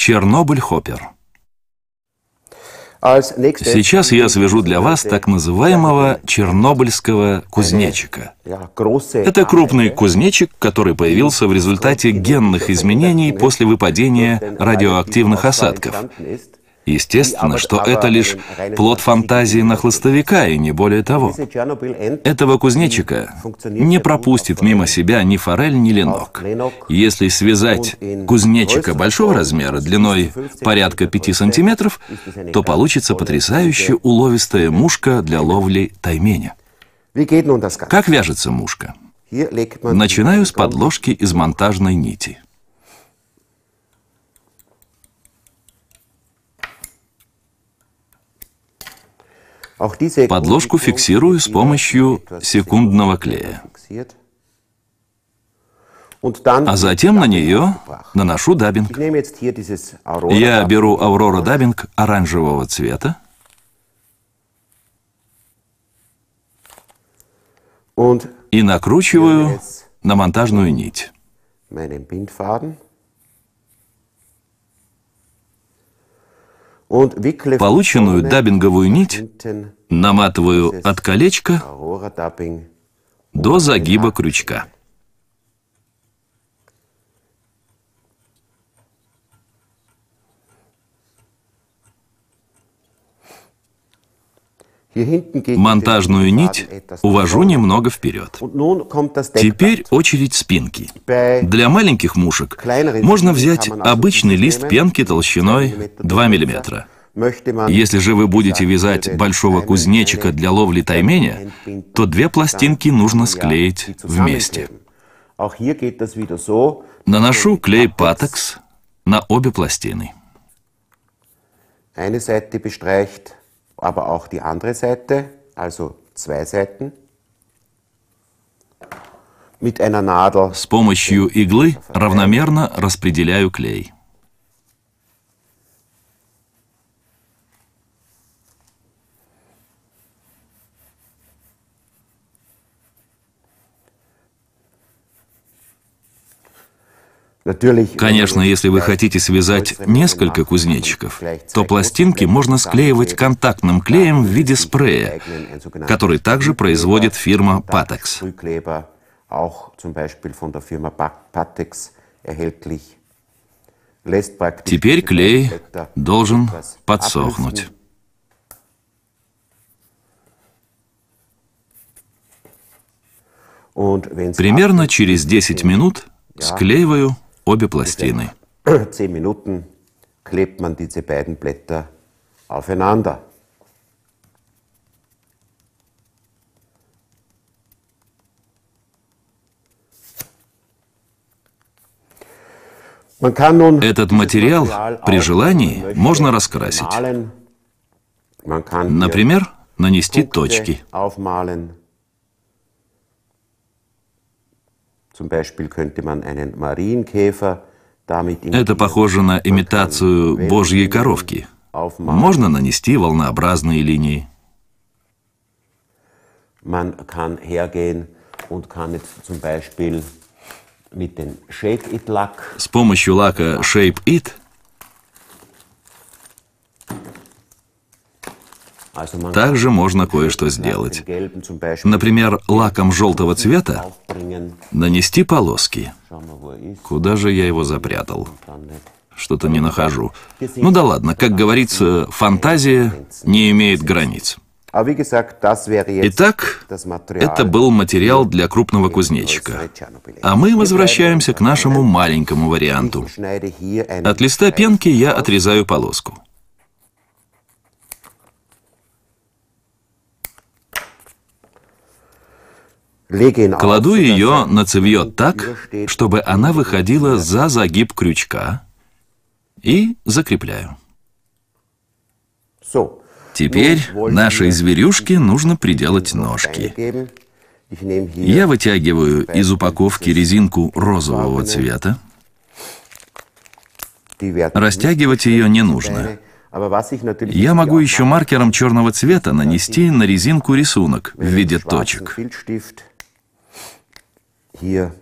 Чернобыль Хоппер. Сейчас я свяжу для вас так называемого чернобыльского кузнечика. Это крупный кузнечик, который появился в результате генных изменений после выпадения радиоактивных осадков Естественно, что это лишь плод фантазии нахлыстовика и не более того. Этого кузнечика не пропустит мимо себя ни форель, ни ленок. Если связать кузнечика большого размера, длиной порядка 5 сантиметров, то получится потрясающе уловистая мушка для ловли тайменя. Как вяжется мушка? Начинаю с подложки из монтажной нити. Подложку фиксирую с помощью секундного клея. А затем на нее наношу даббинг. Я беру Аврора даббинг оранжевого цвета. И накручиваю на монтажную нить. Полученную даббинговую нить наматываю от колечка до загиба крючка. Монтажную нить увожу немного вперед. Теперь очередь спинки. Для маленьких мушек можно взять обычный лист пенки толщиной 2 мм. Если же вы будете вязать большого кузнечика для ловли тайменя, то две пластинки нужно склеить вместе. Наношу клей патекс на обе пластины aber auch die andere Seite, also zwei Seiten. Mit einer Nadel. С помощью иглы равномерно распределяю клей. Конечно, если вы хотите связать несколько кузнечиков, то пластинки можно склеивать контактным клеем в виде спрея, который также производит фирма Patex. Теперь клей должен подсохнуть. Примерно через 10 минут склеиваю обе пластины. Этот материал при желании можно раскрасить. Например, нанести точки. Это похоже на имитацию божьей коровки. Можно нанести волнообразные линии. С помощью лака Shape It Также можно кое-что сделать. Например, лаком желтого цвета нанести полоски. Er Куда же я его запрятал? Что-то не нахожу. Ну да ладно, как говорится, фантазия не имеет границ. Итак, это был материал для крупного кузнечика. А мы возвращаемся к нашему маленькому варианту. От листа пенки я отрезаю полоску. Кладу ее на цевье так, чтобы она выходила за загиб крючка и закрепляю. Теперь нашей зверюшке нужно приделать ножки. Я вытягиваю из упаковки резинку розового цвета. Растягивать ее не нужно. Я могу еще маркером черного цвета нанести на резинку рисунок в виде точек те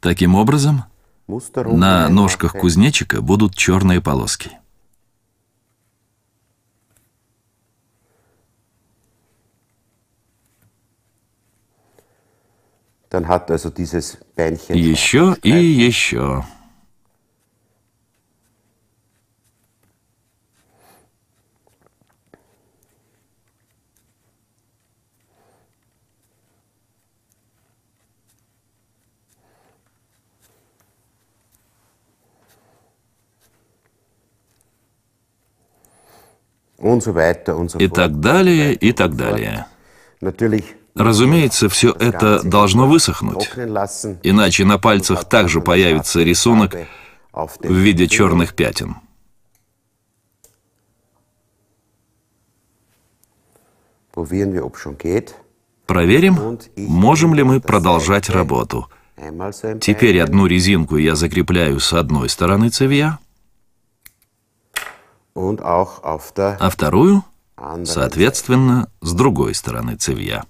Таким образом, на ножках кузнечика будут черные полоски. Еще и äh, еще. и так далее, и так далее. Разумеется, все это должно высохнуть, иначе на пальцах также появится рисунок в виде черных пятен. Проверим, можем ли мы продолжать работу. Теперь одну резинку я закрепляю с одной стороны цевья, а вторую, соответственно, с другой стороны цевья.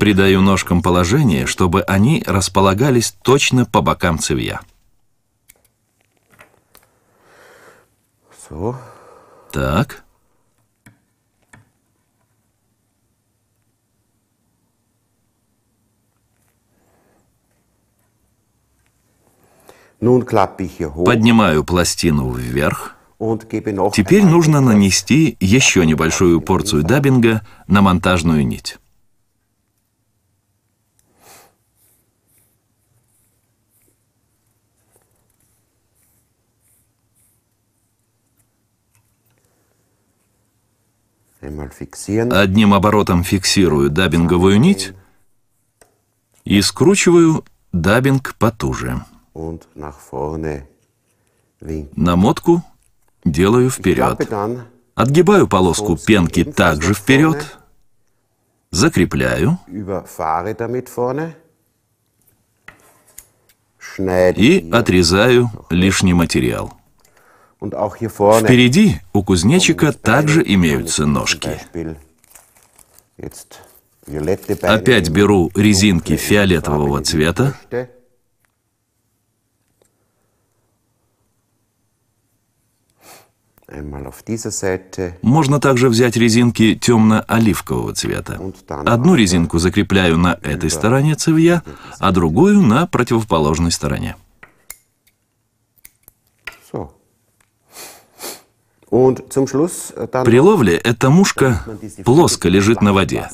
Придаю ножкам положение, чтобы они располагались точно по бокам цевья. Так. Поднимаю пластину вверх. Теперь нужно нанести еще небольшую порцию даббинга на монтажную нить. Одним оборотом фиксирую даббинговую нить и скручиваю даббинг потуже. На мотку делаю вперед. Отгибаю полоску пенки также вперед. Закрепляю. И отрезаю лишний материал. Впереди у кузнечика также имеются ножки. Опять беру резинки фиолетового цвета, Можно также взять резинки темно-оливкового цвета. Одну резинку закрепляю на этой стороне цевья, а другую на противоположной стороне. Äh, При ловле эта мушка плоско лежит на воде.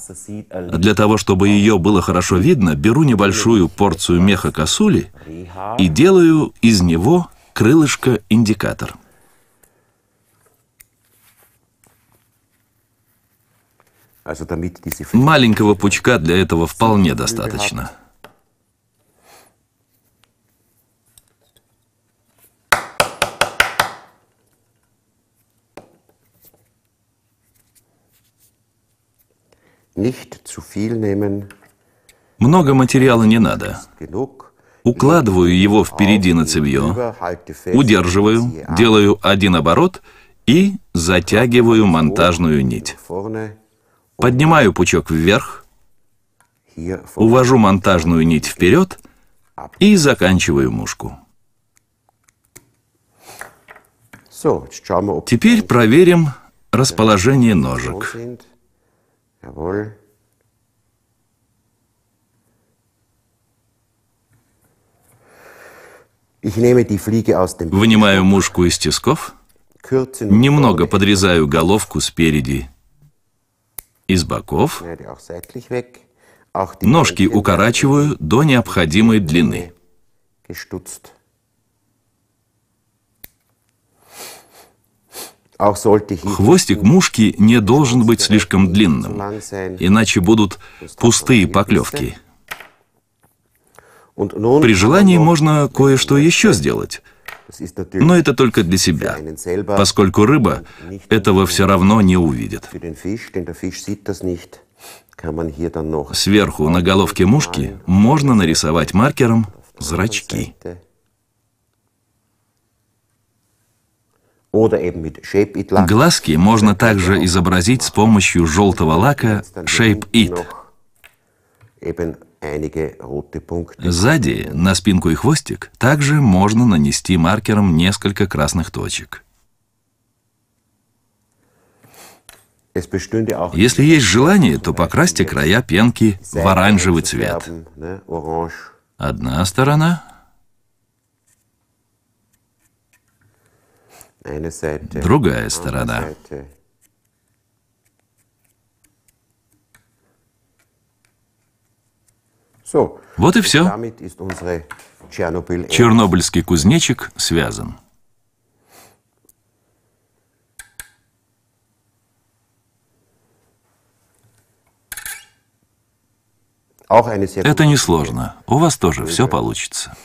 Äh, Для того, чтобы ее было хорошо видно, беру небольшую порцию меха косули и делаю из него крылышко-индикатор. Маленького пучка для этого вполне достаточно. Много материала не надо. Укладываю его впереди на цевье, удерживаю, делаю один оборот и затягиваю монтажную нить поднимаю пучок вверх, увожу монтажную нить вперед и заканчиваю мушку. Теперь проверим расположение ножек. Вынимаю мушку из тисков, немного подрезаю головку спереди из боков, ножки укорачиваю до необходимой длины. Хвостик мушки не должен быть слишком длинным, иначе будут пустые поклевки. При желании можно кое-что еще сделать – но это только для себя, поскольку рыба этого все равно не увидит. Сверху на головке мушки можно нарисовать маркером зрачки. Глазки можно также изобразить с помощью желтого лака Shape It. Сзади, на спинку и хвостик, также можно нанести маркером несколько красных точек. Если есть желание, то покрасьте края пенки в оранжевый цвет. Одна сторона, другая сторона. Вот и все. Чернобыльский кузнечик связан. Это несложно. У вас тоже все получится.